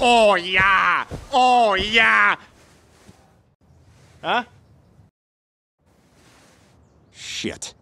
Oh yeah! Oh yeah! Huh? Shit.